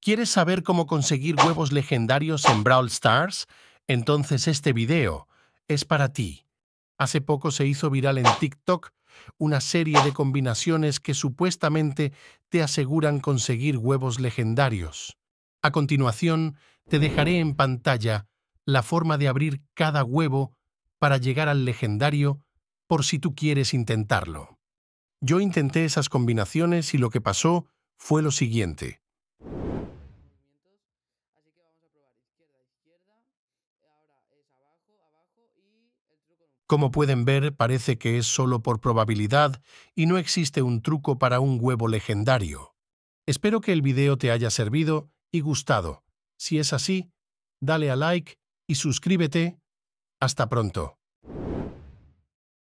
¿Quieres saber cómo conseguir huevos legendarios en Brawl Stars? Entonces este video es para ti. Hace poco se hizo viral en TikTok una serie de combinaciones que supuestamente te aseguran conseguir huevos legendarios. A continuación, te dejaré en pantalla la forma de abrir cada huevo para llegar al legendario por si tú quieres intentarlo. Yo intenté esas combinaciones y lo que pasó fue lo siguiente. Como pueden ver, parece que es solo por probabilidad y no existe un truco para un huevo legendario. Espero que el video te haya servido y gustado. Si es así, dale a like y suscríbete. Hasta pronto.